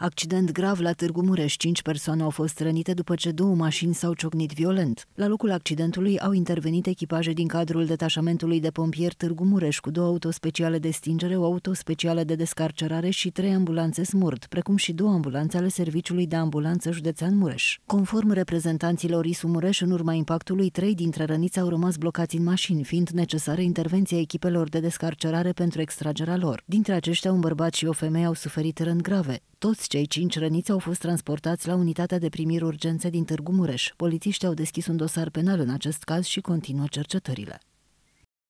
Accident grav la Târgu Mureș. Cinci persoane au fost rănite după ce două mașini s-au ciocnit violent. La locul accidentului au intervenit echipaje din cadrul detașamentului de pompieri Târgu Mureș cu două autospeciale de stingere, o autospecială de descarcerare și trei ambulanțe smurt, precum și două ambulanțe ale Serviciului de Ambulanță Județean Mureș. Conform reprezentanților ISU Mureș, în urma impactului, trei dintre răniți au rămas blocați în mașini, fiind necesară intervenția echipelor de descarcerare pentru extragerea lor. Dintre aceștia, un bărbat și o femeie au suferit răni grave. Toți cei cinci răniți au fost transportați la unitatea de primiri urgențe din Târgu Mureș. Polițiștii au deschis un dosar penal în acest caz și continuă cercetările.